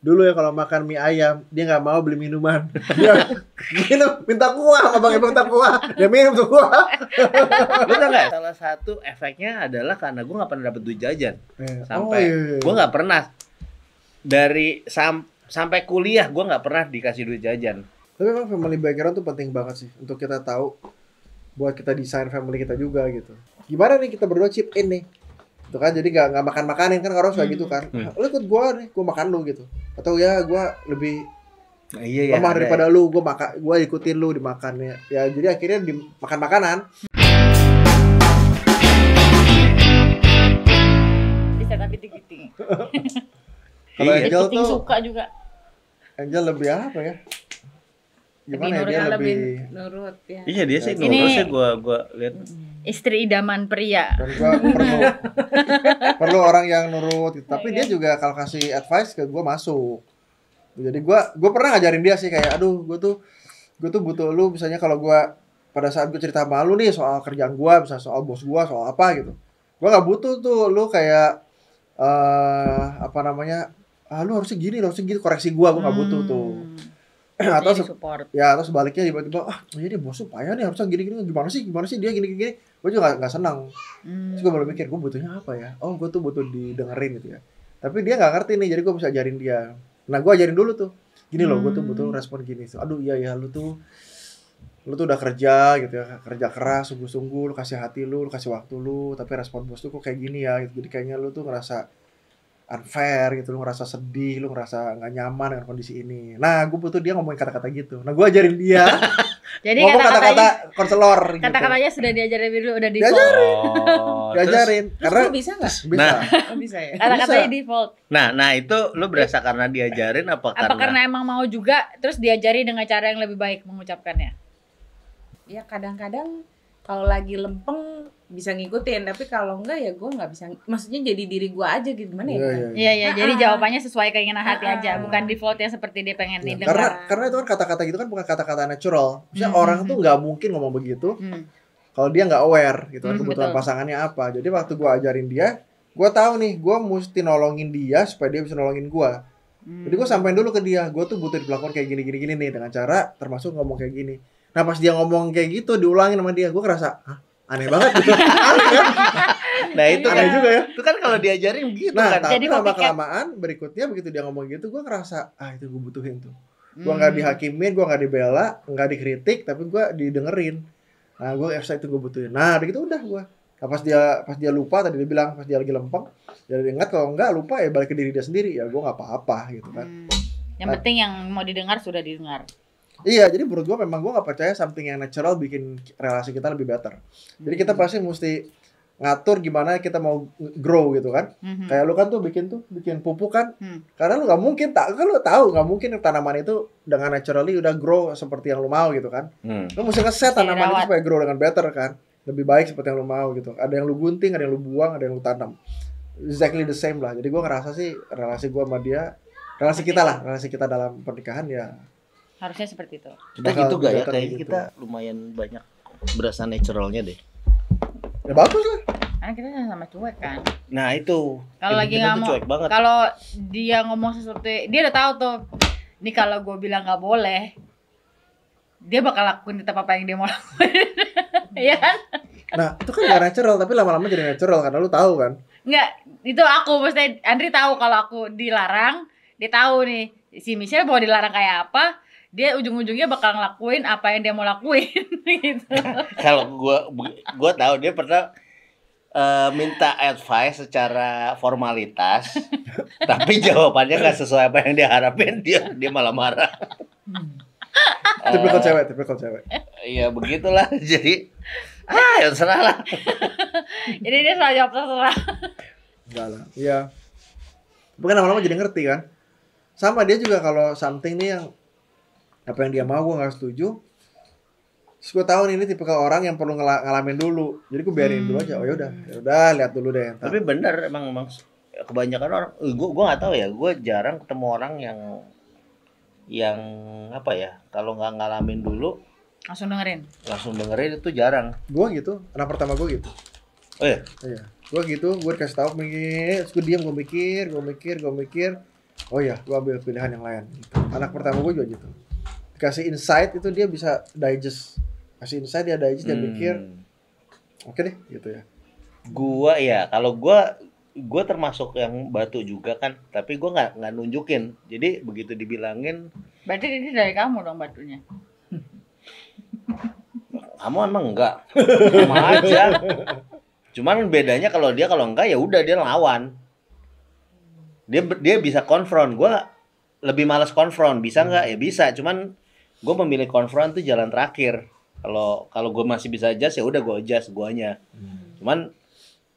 dulu ya kalau makan mie ayam dia nggak mau beli minuman dia minum minta kuah abang ibu minta kuah dia minum tuh kuah Betul gak salah satu efeknya adalah karena gue nggak pernah dapet duit jajan eh. sampai oh, iya, iya. iya. gue nggak pernah dari sam sampai kuliah gue nggak pernah dikasih duit jajan tapi memang family background tuh penting banget sih untuk kita tahu buat kita desain family kita juga gitu gimana nih kita berdua chip ini Tuh gitu kan jadi gak, gak makan makanin kan orang suka hmm. gitu kan. Hmm. Lu ikut gue nih, gue makan lu gitu. Atau ya gue lebih Nah, iya, iya, lemah daripada ya. lu, gue maka, gue ikutin lu dimakannya ya. jadi akhirnya dimakan makanan. Bisa tapi digiting. Kalau iya. Angel tuh suka juga. Angel lebih apa ya? gimana ya dia lebih, nurut ya. Iya dia sih nurut sih gua gua lihat. Istri idaman pria. Dan perlu perlu orang yang nurut gitu. Tapi iya. dia juga kalau kasih advice ke gua masuk. Jadi gua gua pernah ngajarin dia sih kayak aduh gua tuh gua tuh butuh lu misalnya kalau gua pada saat gua cerita malu nih soal kerjaan gua, bisa soal bos gua, soal apa gitu. Gua nggak butuh tuh lu kayak eh uh, apa namanya? Ah, lu harusnya gini, lu harusnya gini koreksi gua, gua nggak butuh tuh. Hmm. atau support. ya atau sebaliknya tiba-tiba ah jadi iya bos supaya nih harusnya gini-gini gimana sih gimana sih dia gini-gini gue juga gak, gak senang hmm. gue baru mikir gue butuhnya apa ya oh gue tuh butuh didengerin gitu ya tapi dia gak ngerti nih jadi gue bisa ajarin dia nah gue ajarin dulu tuh gini loh hmm. gue tuh butuh hmm. respon gini aduh iya ya lu tuh lu tuh udah kerja gitu ya kerja keras sungguh-sungguh lu kasih hati lu lu kasih waktu lu tapi respon bos tuh kok kayak gini ya gitu. jadi kayaknya lu tuh ngerasa unfair gitu, lu ngerasa sedih, lu ngerasa nggak nyaman dengan kondisi ini. Nah, gue butuh dia ngomongin kata-kata gitu. Nah, gue ajarin dia. Jadi ngomong kata-kata konselor kata gitu. Kata-katanya sudah diajarin dulu, udah default. Diajarin. Oh, diajarin. Terus, karena terus bisa nggak? Bisa. Nah, oh, bisa ya. Kata-katanya default. Nah, nah itu lu berasa karena diajarin apa, apa karena Apa karena emang mau juga terus diajari dengan cara yang lebih baik mengucapkannya? Ya kadang-kadang kalau lagi lempeng bisa ngikutin tapi kalau enggak ya gue nggak bisa maksudnya jadi diri gue aja gitu gimana ya iya iya ya, ya. jadi jawabannya sesuai keinginan hati aja bukan default yang seperti dia pengen ya, karena karena itu kan kata-kata gitu kan bukan kata-kata natural misalnya hmm, orang tuh nggak mungkin ngomong begitu hmm. kalau dia nggak aware gitu kan hmm, kebutuhan betul. pasangannya apa jadi waktu gue ajarin dia gue tahu nih gue mesti nolongin dia supaya dia bisa nolongin gue hmm. jadi gue sampein dulu ke dia gue tuh butuh diperlakukan kayak gini gini gini nih dengan cara termasuk ngomong kayak gini Nah pas dia ngomong kayak gitu diulangin sama dia, gue kerasa Hah, aneh banget. aneh kan? Nah itu iya. aneh juga ya. Itu kan kalau diajarin gitu nah, kan. Tapi Jadi lama kelamaan berikutnya begitu dia ngomong gitu, gue ngerasa ah itu gue butuhin tuh. Gue nggak hmm. dihakimin, gue nggak dibela, nggak dikritik, tapi gue didengerin. Nah gue efek itu gue butuhin. Nah begitu udah gue. Nah, pas dia pas dia lupa tadi dia bilang pas dia lagi lempeng, dia ingat kalau enggak lupa ya balik ke diri dia sendiri ya gue nggak apa-apa gitu kan. Hmm. Yang nah penting yang mau didengar sudah didengar. Iya, jadi menurut gue memang gue gak percaya something yang natural bikin relasi kita lebih better. Jadi kita hmm. pasti mesti ngatur gimana kita mau grow gitu kan. Mm-hmm. Kayak lu kan tuh bikin tuh bikin pupuk kan. Mm. Karena lu gak mungkin tak kan lu tahu gak mungkin tanaman itu dengan naturally udah grow seperti yang lu mau gitu kan. Mm. Lu mesti ngeset iya, tanaman itu supaya grow dengan better kan. Lebih baik seperti yang lu mau gitu. Ada yang lu gunting, ada yang lu buang, ada yang lu tanam. Exactly the same lah. Jadi gua ngerasa sih relasi gua sama dia relasi kita lah, relasi kita dalam pernikahan ya harusnya seperti itu kita gitu gak ya kayaknya gitu. kita lumayan banyak berasa naturalnya deh ya bagus lah karena kita sama-sama cuek kan nah itu kalau lagi nggak mau kalau dia ngomong sesuatu dia udah tahu tuh ini kalau gue bilang nggak boleh dia bakal lakuin tetap apa yang dia mau lakuin Iya kan nah itu kan gak natural tapi lama-lama jadi natural karena lu tahu kan nggak itu aku maksudnya Andri tahu kalau aku dilarang dia tahu nih si Michelle mau dilarang kayak apa dia ujung-ujungnya bakal ngelakuin apa yang dia mau lakuin gitu. Kalau gua gua tahu dia pernah uh, minta advice secara formalitas, tapi jawabannya nggak sesuai apa yang dia harapin, dia dia malah marah. Hmm. uh, eh, tipikal cewek, tipikal cewek. Iya begitulah. Jadi ah ya serah lah. jadi dia salah jawab terserah. Enggak lah. Iya. Bukan lama-lama jadi ngerti kan. Sama dia juga kalau something nih yang apa yang dia mau gue nggak setuju Terus gue tahu ini tipe orang yang perlu ngalamin dulu. Jadi gue biarin hmm. dulu aja. Hmm. Oh yaudah, yaudah lihat dulu deh. Entah. Tapi bener emang emang kebanyakan orang, gue eh, gue nggak tahu ya. Gue jarang ketemu orang yang yang apa ya kalau nggak ngalamin dulu langsung dengerin langsung dengerin itu jarang gue gitu anak pertama gue gitu oh iya iya gue gitu gue kasih tahu mikir gue diam gue mikir gue mikir gue mikir oh ya gue ambil pilihan yang lain gitu. anak pertama gue juga gitu kasih insight itu dia bisa digest kasih insight dia digest hmm. dia mikir oke okay deh gitu ya gua ya kalau gua gua termasuk yang batu juga kan tapi gua nggak nggak nunjukin jadi begitu dibilangin berarti ini dari kamu dong batunya kamu emang enggak sama aja cuman bedanya kalau dia kalau enggak ya udah dia lawan dia dia bisa konfront gua lebih malas konfront bisa nggak ya bisa cuman gue memilih konfront tuh jalan terakhir kalau kalau gue masih bisa adjust ya udah gue adjust guanya hmm. cuman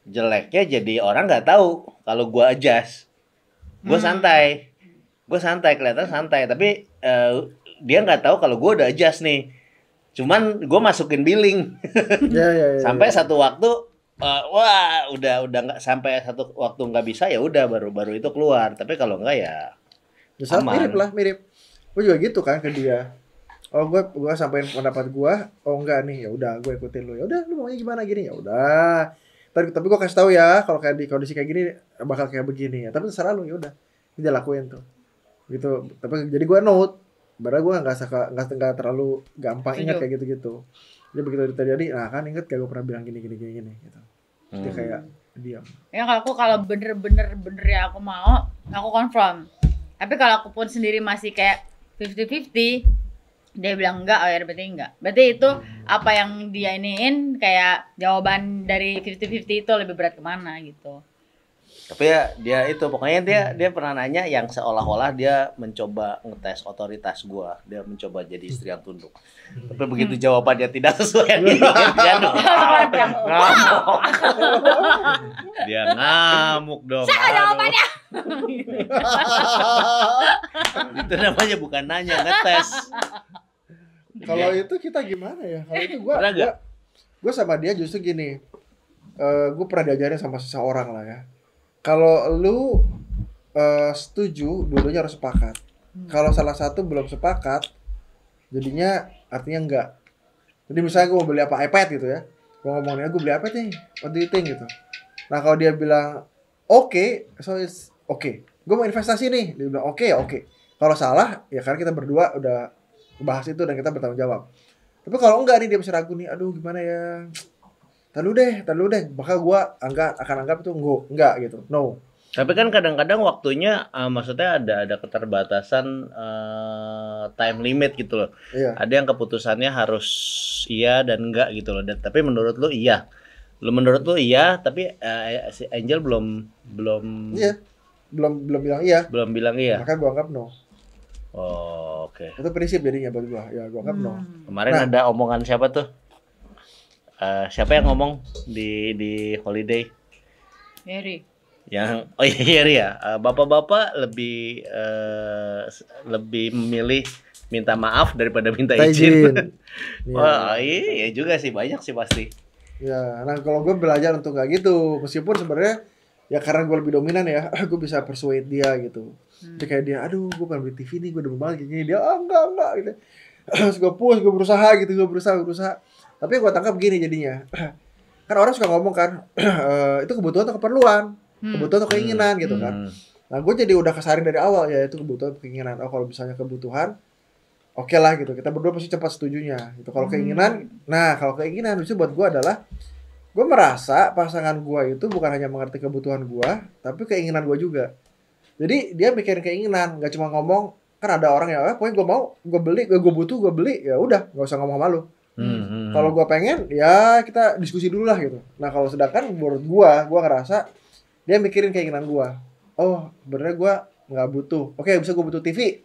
jeleknya jadi orang nggak tahu kalau gue adjust gue hmm. santai gue santai kelihatan santai tapi uh, dia nggak tahu kalau gue udah adjust nih cuman gue masukin billing ya, ya, ya, sampai ya. satu waktu uh, wah udah udah nggak sampai satu waktu nggak bisa ya udah baru baru itu keluar tapi kalau nggak ya Misal, ya aman. mirip lah mirip gue juga gitu kan ke dia oh gue gue sampaikan pendapat gue oh enggak nih ya udah gue ikutin lo ya udah lu maunya gimana gini ya udah tapi tapi gue kasih tahu ya kalau kayak di kondisi kayak gini bakal kayak begini ya tapi terserah lu ya udah dia lakuin tuh gitu tapi jadi gue note Padahal gue gak, saka, gak, gak terlalu gampang ingat kayak gitu-gitu Jadi begitu terjadi, nah kan inget kayak gue pernah bilang gini-gini gini gitu Jadi hmm. kayak diam Ya kalau aku kalau bener-bener bener ya aku mau, aku confirm Tapi kalau aku pun sendiri masih kayak fifty fifty dia bilang enggak oh ya berarti enggak berarti itu apa yang dia iniin kayak jawaban dari 50-50 itu lebih berat kemana gitu tapi ya dia itu pokoknya dia dia pernah nanya yang seolah-olah dia mencoba ngetes otoritas gua dia mencoba jadi istri yang tunduk tapi begitu jawabannya tidak sesuai yang dia ngamuk dia ngamuk dong saya jawabannya itu namanya bukan nanya ngetes kalau yeah. itu kita gimana ya? Kalau itu gua gue gua sama dia justru gini. Uh, eh, gue pernah diajarin sama seseorang lah ya. Kalau lu uh, setuju, dulunya harus sepakat. Hmm. Kalau salah satu belum sepakat, jadinya artinya enggak. Jadi misalnya gua mau beli apa iPad gitu ya, gue ngomongnya gua beli apa nih, what do you think gitu. Nah kalau dia bilang oke, okay, so it's oke. Okay. Gue mau investasi nih, dia bilang oke okay, oke. Okay. Kalau salah ya karena kita berdua udah bahas itu dan kita bertanggung jawab. Tapi kalau enggak nih dia masih ragu nih, aduh gimana ya? Tahu deh, tahu deh. Bakal gua angga, akan anggap itu enggak, enggak gitu. No. Tapi kan kadang-kadang waktunya, uh, maksudnya ada ada keterbatasan uh, time limit gitu loh. Iya. Ada yang keputusannya harus iya dan enggak gitu loh. Dan, tapi menurut lu iya, lu menurut lu iya, tapi uh, si Angel belum belum. Iya. Belum belum bilang iya. Belum bilang iya. Maka gue anggap no Oh, oke. Okay. Itu prinsip jadinya buat gua. Ya, gua anggap hmm. no. Kemarin nah, ada omongan siapa tuh? Uh, siapa yang ngomong di di holiday? Mary. Yang oh iya, iya ya, bapak eh, bapak-bapak lebih uh, lebih memilih minta maaf daripada minta izin. izin. Iya. Wah, iya, iya juga sih banyak sih pasti. Ya, nah kalau gue belajar untuk gak gitu, meskipun sebenarnya ya karena gue lebih dominan ya, gue bisa persuade dia gitu hmm. Jadi kayak dia aduh gue pengen beli TV nih gue demen banget kayaknya dia ah enggak enggak gitu terus gue push gue berusaha gitu gue berusaha gue berusaha tapi gue tangkap gini jadinya kan orang suka ngomong kan eh, itu kebutuhan atau keperluan hmm. kebutuhan atau keinginan hmm. gitu kan hmm. nah gue jadi udah kesaring dari awal ya itu kebutuhan keinginan oh kalau misalnya kebutuhan oke okay lah gitu kita berdua pasti cepat setujunya gitu kalau hmm. keinginan nah kalau keinginan itu buat gue adalah gue merasa pasangan gue itu bukan hanya mengerti kebutuhan gue tapi keinginan gue juga jadi dia mikirin keinginan, nggak cuma ngomong kan ada orang yang, eh, pokoknya gue mau, gue beli, gue butuh, gue beli, ya udah, nggak usah ngomong malu. lu. Hmm, hmm, hmm. Kalau gue pengen, ya kita diskusi dulu lah gitu. Nah kalau sedangkan menurut gue, gue ngerasa dia mikirin keinginan gue. Oh, benernya gue nggak butuh. Oke, okay, bisa gue butuh TV,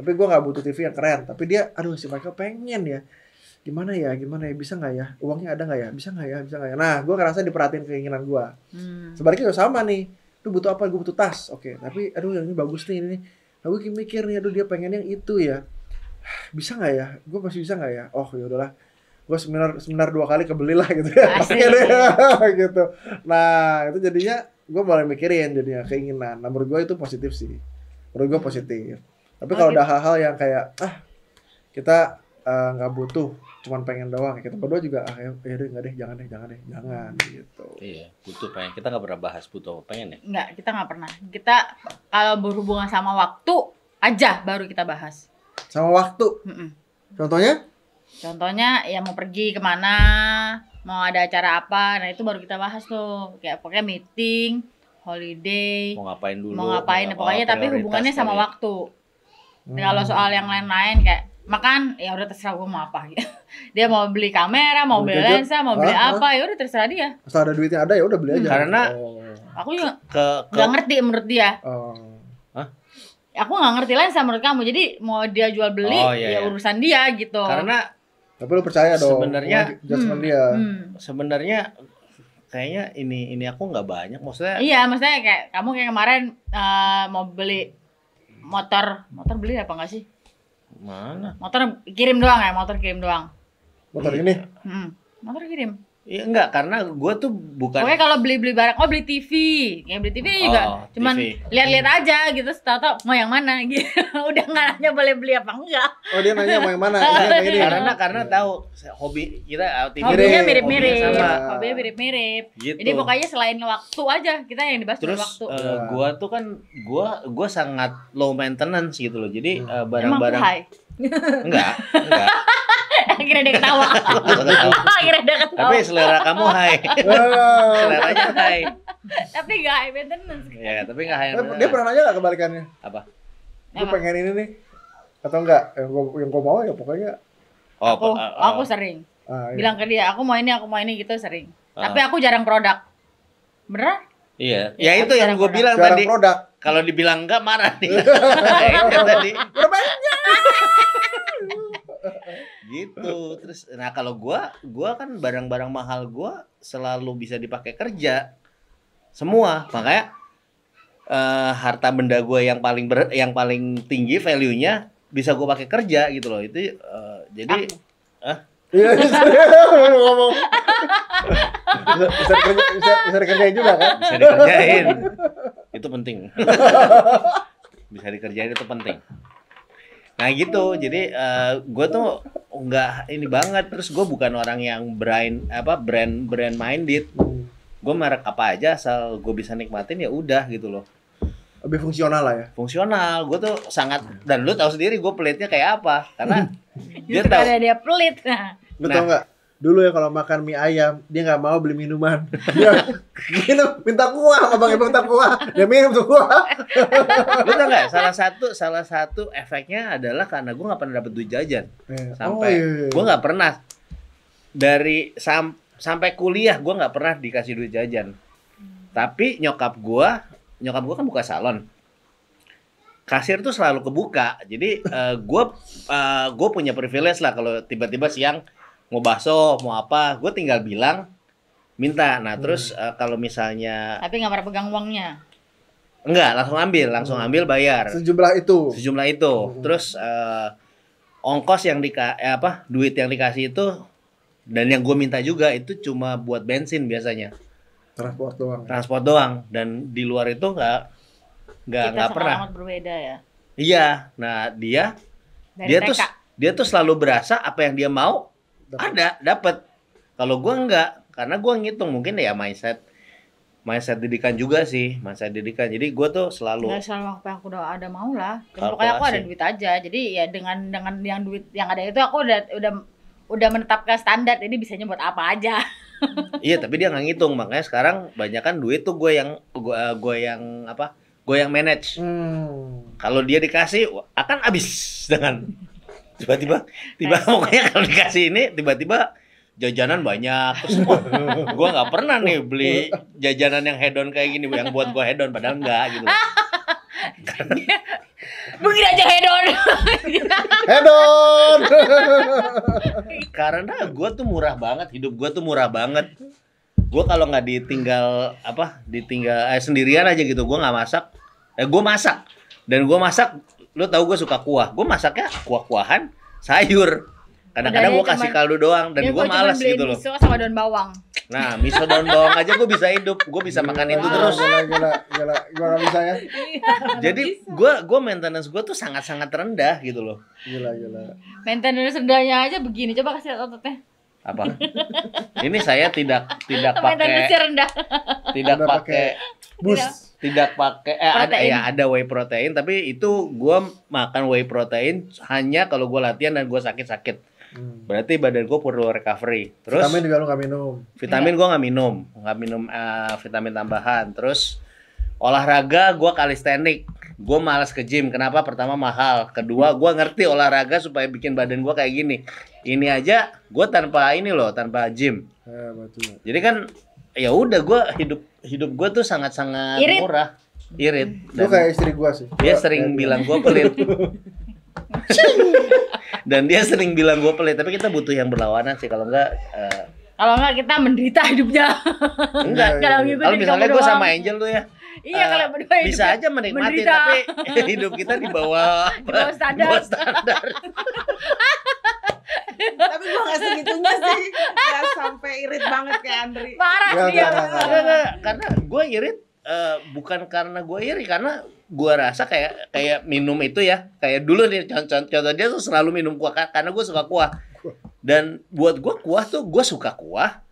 tapi gue nggak butuh TV yang keren. Tapi dia, aduh si Michael pengen ya. Gimana ya, gimana ya, bisa nggak ya? Uangnya ada nggak ya? Bisa nggak ya, bisa nggak ya? Nah, gue ngerasa diperhatiin keinginan gue. Hmm. Sebaliknya sama nih lu butuh apa gue butuh tas oke okay. tapi aduh yang ini bagus nih ini nah, gue mikir nih aduh dia pengen yang itu ya bisa nggak ya gue masih bisa nggak ya oh ya udahlah gue seminar seminar dua kali kebelilah gitu ya gitu nah itu jadinya gue mulai mikirin jadinya keinginan nah menurut gue itu positif sih menurut gue hmm. positif tapi kalau udah ada hal-hal yang kayak ah kita eh, nggak uh, butuh cuman pengen doang kita berdua juga ah ya, ya deh nggak deh jangan deh jangan deh jangan gitu iya butuh pengen kita nggak pernah bahas butuh pengen ya nggak kita nggak pernah kita kalau berhubungan sama waktu aja baru kita bahas sama waktu mm -mm. contohnya contohnya ya mau pergi kemana mau ada acara apa nah itu baru kita bahas tuh kayak pokoknya meeting holiday mau ngapain dulu mau ngapain pokoknya tapi hubungannya sama ya. waktu hmm. kalau soal yang lain-lain kayak makan ya udah terserah gue mau apa gitu. dia mau beli kamera mau beli lensa mau beli ah, ah, apa ya udah terserah dia asal ada duitnya ada ya udah beli aja karena oh. aku juga ke, gak ngerti menurut dia oh. Hah? aku nggak ngerti lensa menurut kamu jadi mau dia jual beli oh, iya, ya iya. urusan dia gitu karena tapi lu percaya dong sebenarnya hmm, dia hmm. sebenarnya kayaknya ini ini aku nggak banyak maksudnya iya maksudnya kayak kamu kayak kemarin uh, mau beli motor motor beli apa enggak sih Mana? Motor kirim doang ya, motor kirim doang. Motor ini? Hmm. Motor kirim. Iya enggak karena gue tuh bukan. Pokoknya kalau beli beli barang, oh beli TV, ya beli TV juga, oh, cuman lihat-lihat aja gitu, tahu tahu mau yang mana gitu, udah nggak nanya boleh beli apa enggak. Oh dia nanya mau yang mana? ini. Karena karena iya. tahu hobi kita ah, TV hobinya mirip-mirip, hobinya, hobinya mirip-mirip. Gitu. Jadi pokoknya selain waktu aja kita yang dibahas Terus, waktu. Terus uh, gue tuh kan gue gue sangat low maintenance gitu loh, jadi iya. eh, barang-barang. Emang high? enggak, enggak. akhirnya dia ketawa. akhirnya dia ketawa. Tapi selera kamu high. Seleranya Hai, tapi gak high maintenance. Iya, tapi gak Hai, Dia pernah nanya gak kebalikannya? Apa? Gue pengen ini nih. Atau enggak? Yang gue yang gua mau ya pokoknya. Oh, aku, uh, aku oh. sering. Uh, iya. Bilang ke dia, aku mau ini, aku mau ini gitu sering. Uh. Tapi aku jarang produk. Bener? Iya. iya. Ya, ya itu yang gue bilang jarang tadi. Produk. Kalau dibilang enggak marah nih. tadi. Berbanyak. gitu terus nah kalau gua gua kan barang-barang mahal gua selalu bisa dipakai kerja semua makanya uh, harta benda gua yang paling ber, yang paling tinggi value-nya bisa gua pakai kerja gitu loh itu uh, jadi ah Iya, iya, iya, iya Bisa, bisa, bisa dikerjain juga kan? Bisa dikerjain. Itu penting. bisa dikerjain itu penting nah gitu jadi uh, eh, gue tuh nggak ini banget terus gue bukan orang yang brand apa brand brand minded gue merek apa aja asal gue bisa nikmatin ya udah gitu loh lebih fungsional lah ya fungsional gue tuh sangat dan lu tau sendiri gue pelitnya kayak apa karena dia tahu dia pelit nah lu nah, dulu ya kalau makan mie ayam dia nggak mau beli minuman dia minum minta kuah abang Ibu minta kuah dia minum tuh kuah lu tau nggak salah satu salah satu efeknya adalah karena gue nggak pernah dapet duit jajan yeah. Oh, sampai oh, iya, iya. iya. gue nggak pernah dari sam sampai kuliah gue nggak pernah dikasih duit jajan tapi nyokap gue nyokap gue kan buka salon kasir tuh selalu kebuka jadi uh, eh, gue uh, gue punya privilege lah kalau tiba-tiba siang mau baso mau apa gue tinggal bilang minta nah hmm. terus uh, kalau misalnya tapi nggak pernah pegang uangnya enggak langsung ambil langsung hmm. ambil bayar sejumlah itu sejumlah itu hmm. terus uh, ongkos yang di eh, apa duit yang dikasih itu dan yang gue minta juga itu cuma buat bensin biasanya transport doang transport doang dan di luar itu nggak nggak nggak pernah berbeda ya iya nah dia Dari dia tuh dia tuh selalu berasa apa yang dia mau dapet. ada dapat kalau gue enggak karena gue ngitung mungkin ya mindset mindset didikan juga sih mindset didikan jadi gue tuh selalu nggak selalu apa aku udah ada mau lah Kalau kayak aku ada duit aja jadi ya dengan dengan yang duit yang ada itu aku udah udah udah menetapkan standar ini bisa buat apa aja iya tapi dia nggak ngitung makanya sekarang banyak kan duit tuh gue yang gue gue yang apa gue yang manage hmm. kalau dia dikasih akan habis dengan tiba-tiba tiba pokoknya kalau dikasih ini tiba-tiba jajanan banyak terus oh, gue nggak pernah nih beli jajanan yang hedon kayak gini yang buat gue hedon padahal enggak gitu mungkin aja hedon hedon karena gue tuh murah banget hidup gue tuh murah banget gue kalau nggak ditinggal apa ditinggal eh, sendirian aja gitu gue nggak masak eh gue masak dan gue masak lu tau gue suka kuah gue masaknya kuah-kuahan sayur kadang-kadang gue kasih kaldu doang dan iya, gue malas gitu loh miso sama daun bawang nah miso daun bawang aja gue bisa hidup gue bisa makan itu terus gila gila gila gue gak bisa ya iya, jadi gue gue maintenance gue tuh sangat sangat rendah gitu loh gila gila maintenance rendahnya aja begini coba kasih ototnya apa ini saya tidak tidak pakai tidak pakai bus iya tidak pakai eh, protein. ada ya ada whey protein tapi itu gue makan whey protein hanya kalau gue latihan dan gue sakit-sakit hmm. berarti badan gue perlu recovery terus vitamin juga lo nggak minum vitamin iya. gue nggak minum nggak minum uh, vitamin tambahan terus olahraga gue kalistenik gue malas ke gym kenapa pertama mahal kedua gue ngerti olahraga supaya bikin badan gue kayak gini ini aja gue tanpa ini loh tanpa gym eh, jadi kan ya udah gue hidup hidup gue tuh sangat sangat irit. murah irit gue kayak istri gue sih dia sering ya, bilang gue pelit dan dia sering bilang gue pelit tapi kita butuh yang berlawanan sih kalau enggak uh, kalau enggak kita menderita hidupnya enggak kalau gitu kalau misalnya gue sama Angel tuh ya Iya uh, kalau berdua bisa ya aja menikmati menderita. tapi hidup kita di bawah Di bawah standar. kayak Andri. Parah ya, dia. Karena gue irit uh, eh, bukan karena gue iri karena gue rasa kayak kayak minum itu ya kayak dulu nih contoh, contoh dia tuh selalu minum kuah karena gue suka kuah dan buat gue kuah tuh gue suka kuah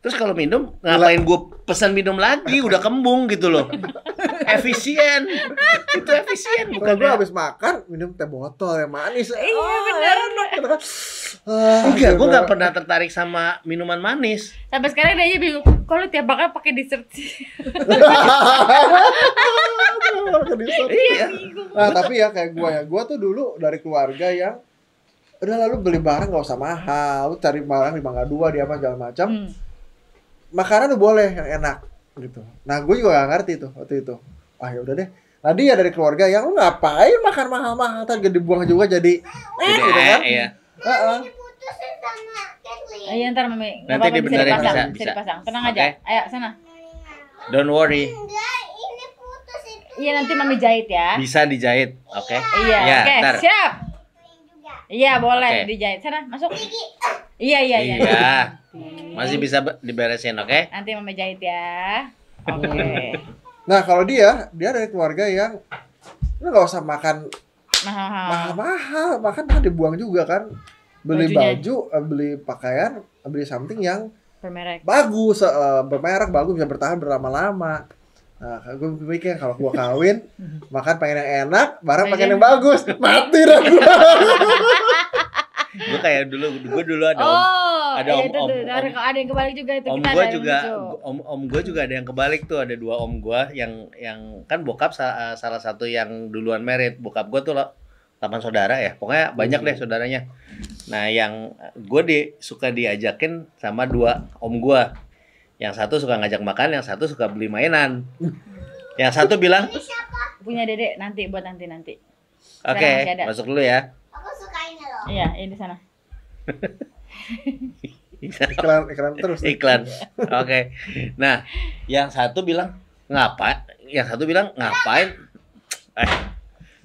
Terus kalau minum ngapain gue pesan minum lagi udah kembung gitu loh. efisien. Itu efisien bukan gue ya? habis makan minum teh botol yang manis. Iya oh, ah, benar. Gitu kan. ah, Enggak, gue gitu. gak pernah tertarik sama minuman manis. Sampai sekarang dia aja bingung, kalau tiap makan pakai dessert sih. Iya. iya. Nah, tapi ya kayak gue ya, gue tuh dulu dari keluarga yang udah lalu beli barang gak usah mahal, cari barang di Mangga Dua di apa segala macam. Hmm makanan boleh yang enak gitu. Nah gue juga gak ngerti tuh waktu itu. Ah ya udah deh. Tadi nah, ya dari keluarga yang lu ngapain makan mahal-mahal tadi gede buang juga jadi. Eh, gitu kan? Iya. Uh -uh. Ayo ntar mami. Nanti dia bisa, dipasang, bisa, bisa. bisa dipasang. Tenang okay. aja. Ayo sana. Don't worry. ini putus itu. Iya nanti mami jahit ya. Bisa dijahit, oke? Okay? Iya. Ya, oke. Okay. Siap. Iya, hmm, boleh okay. dijahit. Sana, masuk. Iya, iya, iya. Iya. Masih bisa diberesin, oke? Okay? Nanti mama jahit ya. Oke. Okay. nah, kalau dia, dia dari keluarga yang lu nggak usah makan mahal-mahal. Mahal, makan kan dibuang juga kan. Beli Bajunya. baju, eh, beli pakaian, beli something yang bermerek. Bagus, uh, bermerek, bagus bisa bertahan berlama-lama. Nah, kan gue mikir kalau gue kawin makan pengen yang enak, barang pengen, yang bagus, mati lah gue. gue kayak dulu, gue dulu ada oh, om, ada iya, om, itu, om, itu, om, ada yang kebalik juga itu. Om gue juga, om, om gue juga ada yang kebalik tuh, ada dua om gue yang yang kan bokap eh, salah, satu yang duluan merit, bokap gue tuh lo, taman saudara ya, pokoknya banyak deh hmm. saudaranya. Nah, yang gue di suka diajakin sama dua om gue yang satu suka ngajak makan, yang satu suka beli mainan. Yang satu bilang punya dedek nanti buat nanti nanti. Oke, okay, masuk dulu ya. Aku suka ini loh. Iya, ini sana. iklan iklan terus iklan oke okay. nah yang satu bilang ngapain? yang satu bilang ngapain eh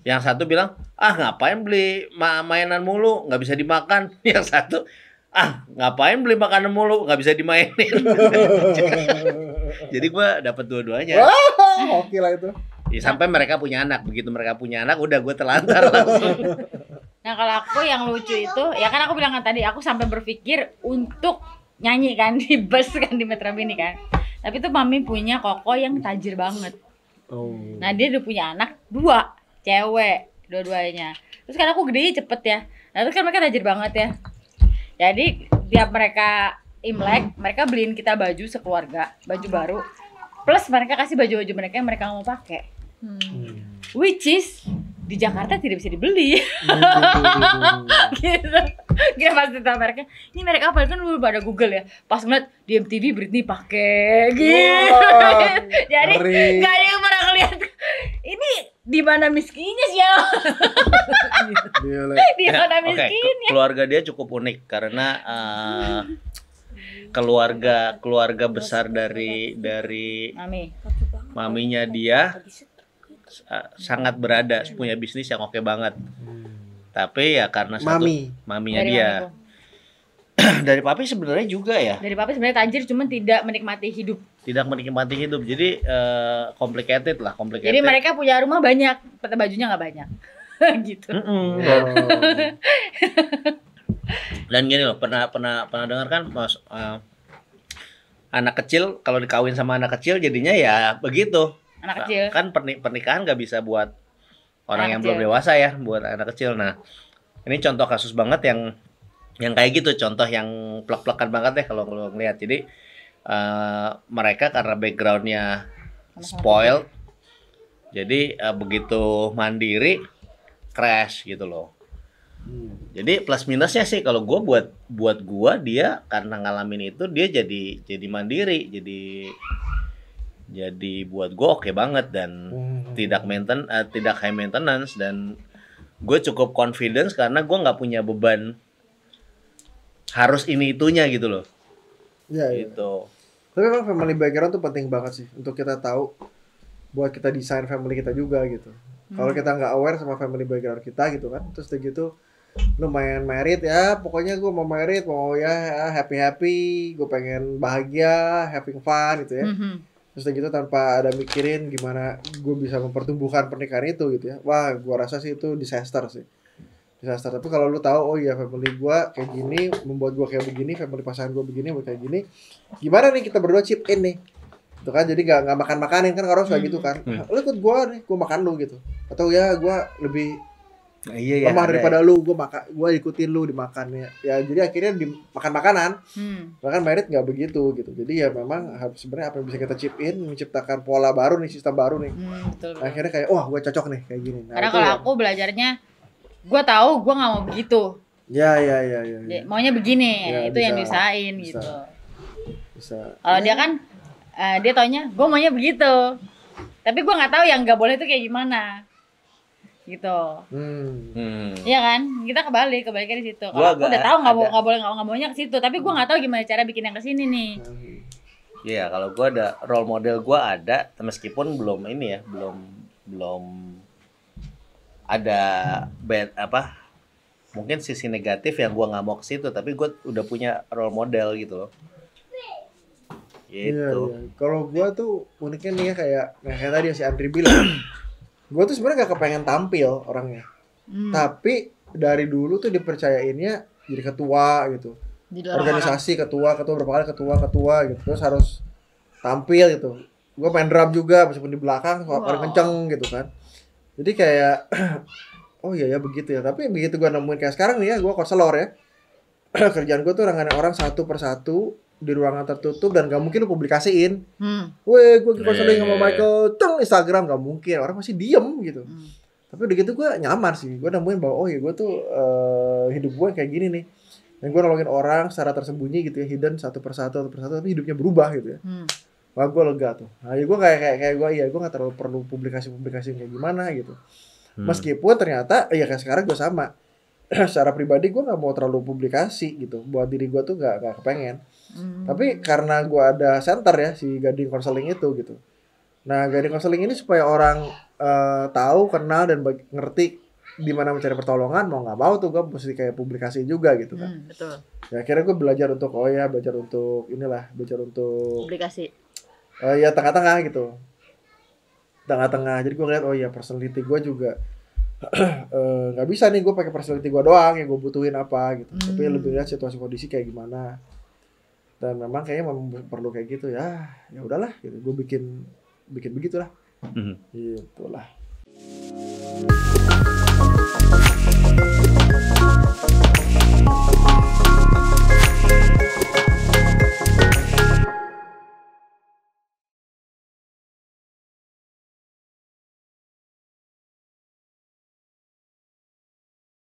yang satu bilang ah ngapain beli mainan mulu nggak bisa dimakan yang satu ah ngapain beli makanan mulu nggak bisa dimainin jadi gue dapat dua-duanya wow, oke lah itu ya, sampai mereka punya anak begitu mereka punya anak udah gue terlantar langsung nah kalau aku yang lucu itu ya kan aku bilang kan tadi aku sampai berpikir untuk nyanyi kan di bus kan di Metro Mini kan tapi tuh mami punya koko yang tajir banget oh. nah dia udah punya anak dua cewek dua-duanya terus kan aku gede cepet ya nah terus kan mereka tajir banget ya jadi tiap mereka Imlek, mereka beliin kita baju sekeluarga, baju baru. Plus mereka kasih baju-baju mereka yang mereka mau pakai. Hmm. Which is di Jakarta tidak bisa dibeli hmm. gitu gue pasti tahu mereka ini mereka apa kan dulu pada Google ya pas ngeliat di MTV Britney pakai gitu wow, jadi nggak ada yang pernah ngeliat ini di mana miskinnya sih ya? di mana miskinnya? Okay. Keluarga dia cukup unik karena uh, keluarga keluarga besar dari dari maminya dia eh, sangat berada punya bisnis yang oke okay banget. Tapi ya karena satu Mami. maminya dari dia. dari papi sebenarnya juga ya. Dari papi sebenarnya tajir cuman tidak menikmati hidup tidak menikmati hidup. Jadi uh, complicated lah, complicated. Jadi mereka punya rumah banyak, tapi bajunya nggak banyak. gitu. Mm -mm. Dan gini loh, pernah pernah pernah dengar kan Mas uh, anak kecil kalau dikawin sama anak kecil jadinya ya begitu. Anak nah, kecil. Kan pernikahan nggak bisa buat orang anak yang kecil. belum dewasa ya, buat anak kecil. Nah, ini contoh kasus banget yang yang kayak gitu, contoh yang plek-plekan banget deh ya, kalau lo ngeliat Jadi uh, mereka karena backgroundnya spoiled jadi uh, begitu mandiri crash gitu loh jadi plus minusnya sih kalau gue buat buat gue dia karena ngalamin itu dia jadi jadi mandiri jadi jadi buat gue oke okay banget dan hmm. tidak maintain uh, eh, tidak high maintenance dan gue cukup confidence karena gue nggak punya beban harus ini itunya gitu loh ya, gitu itu tapi kan family background tuh penting banget sih untuk kita tahu buat kita desain family kita juga gitu hmm. kalau kita nggak aware sama family background kita gitu kan terus udah gitu lumayan merit ya pokoknya gue mau merit mau ya ah, happy happy gue pengen bahagia having fun gitu ya mm -hmm. terus gitu tanpa ada mikirin gimana gue bisa mempertumbuhkan pernikahan itu gitu ya wah gue rasa sih itu disaster sih disaster tapi kalau lu tahu oh iya family gue kayak gini membuat gue kayak begini family pasangan gue begini buat kayak gini gimana nih kita berdua chip in nih itu kan jadi gak, gak makan makanin kan orang suka gitu hmm. gitu kan hmm. lu ikut gue nih gue makan lu gitu atau ya gue lebih Nah, iya, iya lemah daripada lu gue maka gue ikutin lu dimakannya ya jadi akhirnya dimakan makanan hmm. bahkan merit nggak begitu gitu jadi ya memang sebenarnya apa yang bisa kita chip in menciptakan pola baru nih sistem baru nih hmm, akhirnya kayak wah oh, gue cocok nih kayak gini nah, karena kalau aku belajarnya gue tahu gue nggak mau begitu ya ya ya ya, ya. maunya begini ya, itu bisa, yang disain bisa. gitu bisa kalau dia kan uh, dia taunya gue maunya begitu tapi gue nggak tahu yang nggak boleh itu kayak gimana gitu hmm. hmm. Iya kan kita kebalik kembali di situ kalau aku udah tahu nggak boleh nggak boleh nggak maunya ke situ tapi gue nggak tahu gimana cara bikin yang ke sini nih hmm. Iya, yeah, kalau gue ada role model gue ada, meskipun belum ini ya, belum belum ada bad apa mungkin sisi negatif yang gua nggak mau ke situ tapi gua udah punya role model gitu loh iya, gitu ya, ya. kalau gua tuh uniknya nih ya kayak nah kayak tadi si Andri bilang gua tuh sebenarnya gak kepengen tampil orangnya hmm. tapi dari dulu tuh dipercayainnya jadi ketua gitu jadi organisasi ketua ketua berapa kali ketua ketua gitu terus harus tampil gitu Gua main drum juga meskipun di belakang suara wow. kenceng gitu kan jadi kayak oh iya ya begitu ya tapi begitu gue nemuin kayak sekarang nih ya gue konselor ya kerjaan gue tuh ranganin orang satu persatu di ruangan tertutup dan gak mungkin lu publikasiin. Hmm. Weh, gue iya, konseling iya, sama iya. Michael, teng Instagram gak mungkin. Orang masih diem gitu. Hmm. Tapi udah gitu gue nyamar sih. Gue nemuin bahwa oh iya gue tuh uh, hidup gue kayak gini nih. Dan gue nolongin orang secara tersembunyi gitu ya, hidden satu persatu satu persatu tapi hidupnya berubah gitu ya. Hmm wah gue lega tuh nah, ya gue kayak kayak kayak gue iya gue gak terlalu perlu publikasi publikasi kayak gimana gitu hmm. meskipun ternyata iya kayak sekarang gue sama secara pribadi gue gak mau terlalu publikasi gitu buat diri gue tuh gak gak kepengen hmm. tapi karena gue ada center ya si gading konseling itu gitu nah gading konseling ini supaya orang uh, tahu kenal dan ngerti di mana mencari pertolongan mau nggak mau tuh gue mesti kayak publikasi juga gitu kan hmm, betul. ya akhirnya gue belajar untuk oh ya belajar untuk inilah belajar untuk publikasi uh, ya tengah-tengah gitu tengah-tengah jadi gue ngeliat oh iya personality gue juga eh, nggak uh, bisa nih gue pakai personality gue doang yang gue butuhin apa gitu hmm. tapi lebih lihat situasi kondisi kayak gimana dan memang kayaknya memang perlu kayak gitu ya ya udahlah gitu gue bikin bikin begitulah mm-hmm. gitulah Thank you